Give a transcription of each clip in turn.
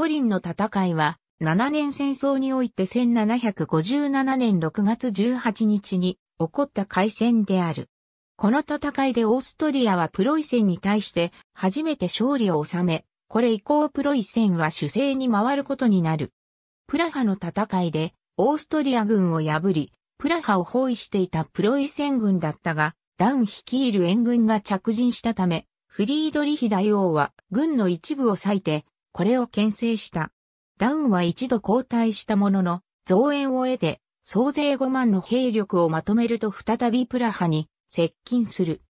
コリンの戦いは、7年戦争において1757年6月18日に起こった海戦である。この戦いでオーストリアはプロイセンに対して初めて勝利を収め、これ以降プロイセンは主勢に回ることになる。プラハの戦いでオーストリア軍を破り、プラハを包囲していたプロイセン軍だったが、ダウン率いる援軍が着陣したため、フリードリヒ大王は軍の一部を割いてこれを牽制した。ダウンは一度後退したものの、増援を得て、総勢5万の兵力をまとめると再びプラハに接近する。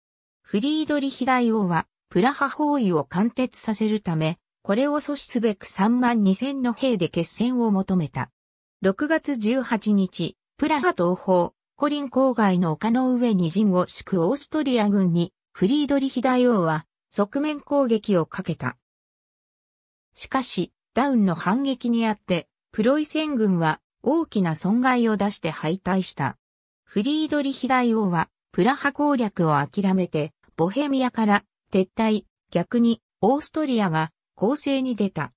フリードリヒ大王は、プラハ包囲を貫徹させるため、これを阻止すべく3万2000の兵で決戦を求めた。6月18日、プラハ東方、コリン郊外の丘の上に陣を敷くオーストリア軍に、フリードリヒ大王は、側面攻撃をかけた。しかし、ダウンの反撃にあって、プロイセン軍は大きな損害を出して敗退した。フリードリヒ大王は、プラハ攻略を諦めて、ボヘミアから撤退、逆にオーストリアが攻勢に出た。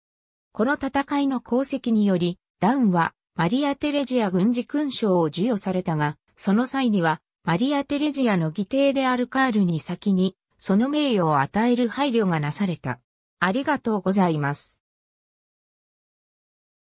この戦いの功績により、ダウンはマリア・テレジア軍事勲章を授与されたが、その際には、マリア・テレジアの義弟であるカールに先に、その名誉を与える配慮がなされた。ありがとうございます。